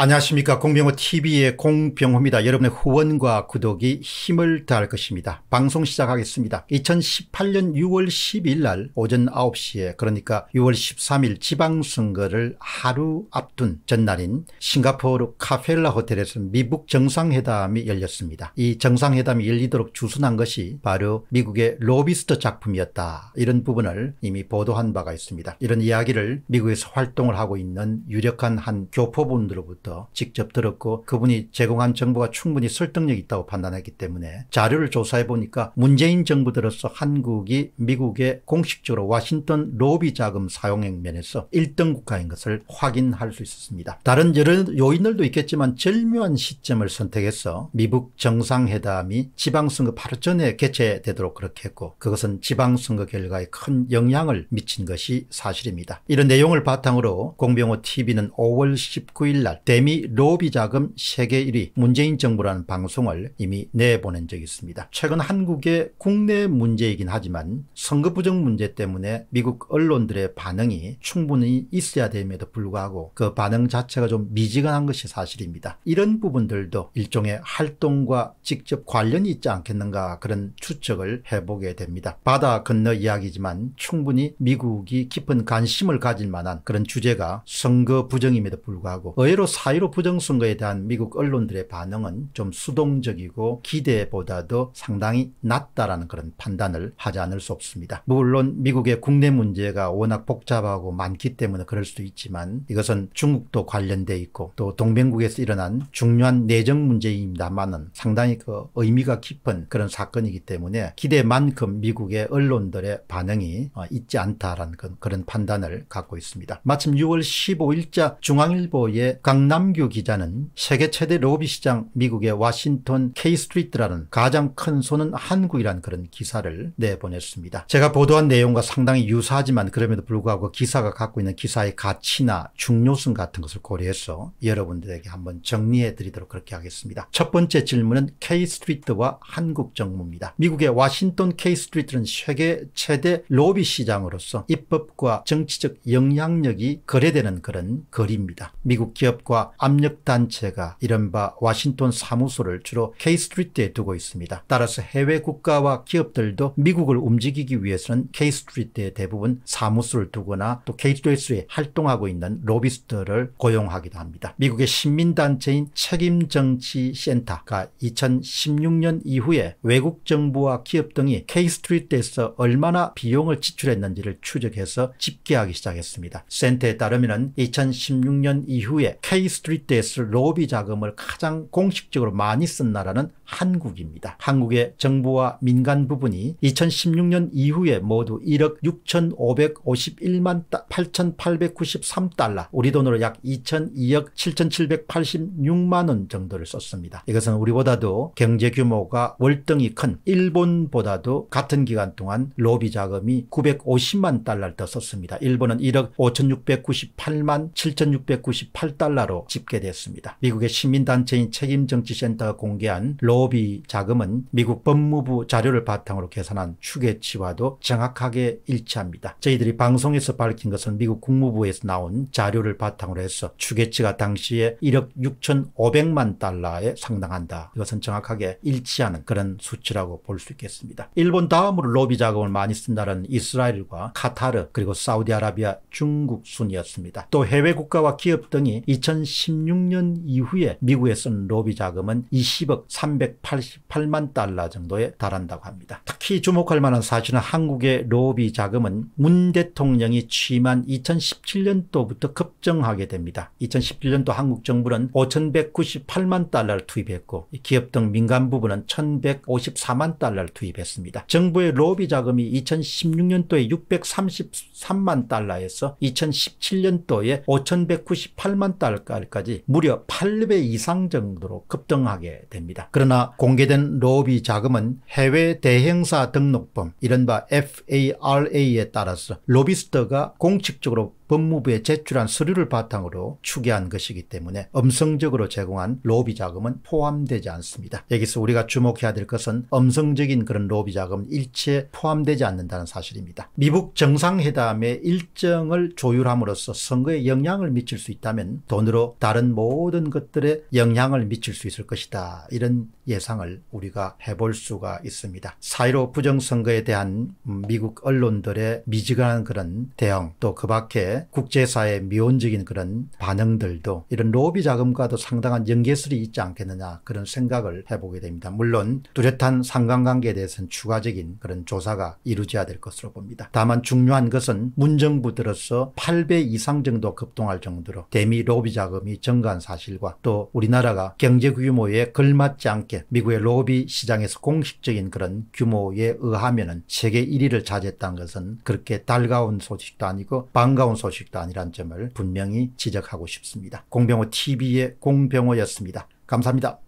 안녕하십니까 공병호TV의 공병호입니다. 여러분의 후원과 구독이 힘을 다할 것입니다. 방송 시작하겠습니다. 2018년 6월 1 2일날 오전 9시에 그러니까 6월 13일 지방선거를 하루 앞둔 전날인 싱가포르 카펠라 호텔에서 미국 정상회담이 열렸습니다. 이 정상회담이 열리도록 주선한 것이 바로 미국의 로비스터 작품이었다. 이런 부분을 이미 보도한 바가 있습니다. 이런 이야기를 미국에서 활동을 하고 있는 유력한 한 교포분들로부터 분으로부터 직접 들었고 그분이 제공한 정보가 충분히 설득력 있다고 판단했기 때문에 자료를 조사해 보니까 문재인 정부 들어서 한국이 미국의 공식적으로 와싱턴 로비 자금 사용액 면에서 1등 국가인 것을 확인할 수 있었습니다. 다른 여러 요인들도 있겠지만 절묘한 시점을 선택해서 미국 정상회담이 지방선거 바로 전에 개최되도록 그렇게 했고 그것은 지방선거 결과에 큰 영향을 미친 것이 사실입니다. 이런 내용을 바탕으로 공병호 TV는 5월 19일 날 대. 개미 로비 자금 세계 1위 문재인 정부라는 방송을 이미 내보낸 적이 있습니다. 최근 한국의 국내 문제이긴 하지만 선거 부정 문제 때문에 미국 언론들의 반응이 충분히 있어야 됨에도 불구하고 그 반응 자체가 좀 미지근한 것이 사실입니다. 이런 부분들도 일종의 활동과 직접 관련이 있지 않겠는가 그런 추측을 해보게 됩니다. 바다 건너 이야기지만 충분히 미국이 깊은 관심을 가질 만한 그런 주제가 선거 부정임에도 불구하고 의외로 사4.15 부정선거에 대한 미국 언론들의 반응은 좀 수동적이고 기대보다도 상당히 낮다라는 그런 판단을 하지 않을 수 없습니다. 물론 미국의 국내 문제가 워낙 복잡하고 많기 때문에 그럴 수도 있지만 이것은 중국도 관련돼 있고 또 동맹국에서 일어난 중요한 내정 문제입니다만은 상당히 그 의미가 깊은 그런 사건이기 때문에 기대만큼 미국의 언론들의 반응이 어, 있지 않다라는 그, 그런 판단을 갖고 있습니다. 마침 6월 15일자 중앙일보의 강남 이남규 기자는 세계 최대 로비 시장 미국의 워싱턴 케이스트리트라는 가장 큰 손은 한국이란 그런 기사를 내보냈습니다. 제가 보도한 내용과 상당히 유사하지만 그럼에도 불구하고 기사가 갖고 있는 기사의 가치나 중요성 같은 것을 고려해서 여러분들에게 한번 정리해 드리도록 그렇게 하겠습니다. 첫 번째 질문은 케이스트리트와 한국 정부입니다. 미국의 워싱턴 케이스트리트는 세계 최대 로비 시장으로서 입법과 정치적 영향력이 거래되는 그런 거리입니다. 미국 기업과 단체와 압력단체가 이른바 와싱턴 사무소를 주로 K스트리트에 두고 있습니다. 따라서 해외 국가와 기업들도 미국을 움직이기 위해서는 K스트리트에 대부분 사무소를 두거나 또 K스트리트에 활동하고 있는 로비스트를 고용하기도 합니다. 미국의 신민단체인 책임정치센터가 2016년 이후에 외국 정부와 기업 등이 K스트리트에서 얼마나 비용을 지출했는지를 추적해서 집계하기 시작했습니다. 센터에 따르면 2016년 이후에 K 스트리트에서 로비 자금을 가장 공식적으로 많이 쓴 나라는 한국입니다. 한국의 정부와 민간 부분이 2016년 이후에 모두 1억 6,551만 8,893달러 우리 돈으로 약 2,002억 7,786만 원 정도를 썼습니다. 이것은 우리보다도 경제 규모가 월등히 큰 일본보다도 같은 기간 동안 로비 자금이 950만 달러를 더 썼습니다. 일본은 1억 5,698만 7,698달러로 혐의로 집계됐습니다. 미국의 시민단체인 책임정치센터가 공개한 로비 자금은 미국 법무부 자료를 바탕으로 계산한 추계치와도 정확하게 일치합니다. 저희들이 방송에서 밝힌 것은 미국 국무부에서 나온 자료를 바탕으로 해서 추계치가 당시에 1억 6,500만 달러에 상당한다. 이것은 정확하게 일치하는 그런 수치라고 볼 수 있겠습니다. 일본 다음으로 로비 자금을 많이 쓴다는 이스라엘과 카타르 그리고 사우디아라비아 중국 순이었습니다. 또 해외 국가와 기업 등이 2010 2016년 이후에 미국에 쓴 로비 자금은 20억 388만 달러 정도에 달한다고 합니다. 특히 주목할 만한 사실은 한국의 로비 자금은 문 대통령이 취임한 2017년도부터 급증하게 됩니다. 2017년도 한국 정부는 5,198만 달러를 투입했고 기업 등 민간 부분은 1,154만 달러를 투입했습니다. 정부의 로비 자금이 2016년도에 633만 달러에서 2017년도에 5,198만 달러까지 달까지 무려 8배 이상 정도로 급등하게 됩니다. 그러나 공개된 로비 자금은 해외 대행사 등록법 이른바 FARA에 따라서 로비스트가 공식적으로 법무부에 제출한 서류를 바탕으로 추계한 것이기 때문에 음성적으로 제공한 로비 자금은 포함되지 않습니다. 여기서 우리가 주목해야 될 것은 음성적인 그런 로비 자금 일체 포함되지 않는다는 사실입니다. 미국 정상회담의 일정을 조율함으로써 선거에 영향을 미칠 수 있다면 돈으로 다른 모든 것들에 영향을 미칠 수 있을 것이다. 이런 예상을 우리가 해볼 수가 있습니다. 사1로 부정선거에 대한 음, 미국 언론들의 미지근한 그런 대응 또 그 밖에 국제사의 미온적인 그런 반응들도 이런 로비 자금과도 상당한 연계설이 있지 않겠느냐 그런 생각을 해보게 됩니다. 물론 뚜렷한 상관관계에 대해서는 추가적인 그런 조사가 이루어져야 될 것으로 봅니다. 다만 중요한 것은 문정부 들어서 8배 이상 정도 급동할 정도로 대미 로비 자금이 증가한 사실과 또 우리나라가 경제 규모에 걸맞지 않게 미국의 로비 시장에서 공식적인 그런 규모에 의하면 은 세계 1위를 차지했다는 것은 그렇게 달가운 소식도 아니고 반가운 소식 소식도 아니란 점을 분명히 지적하고 싶습니다. 공병호 TV의 공병호였습니다. 감사합니다.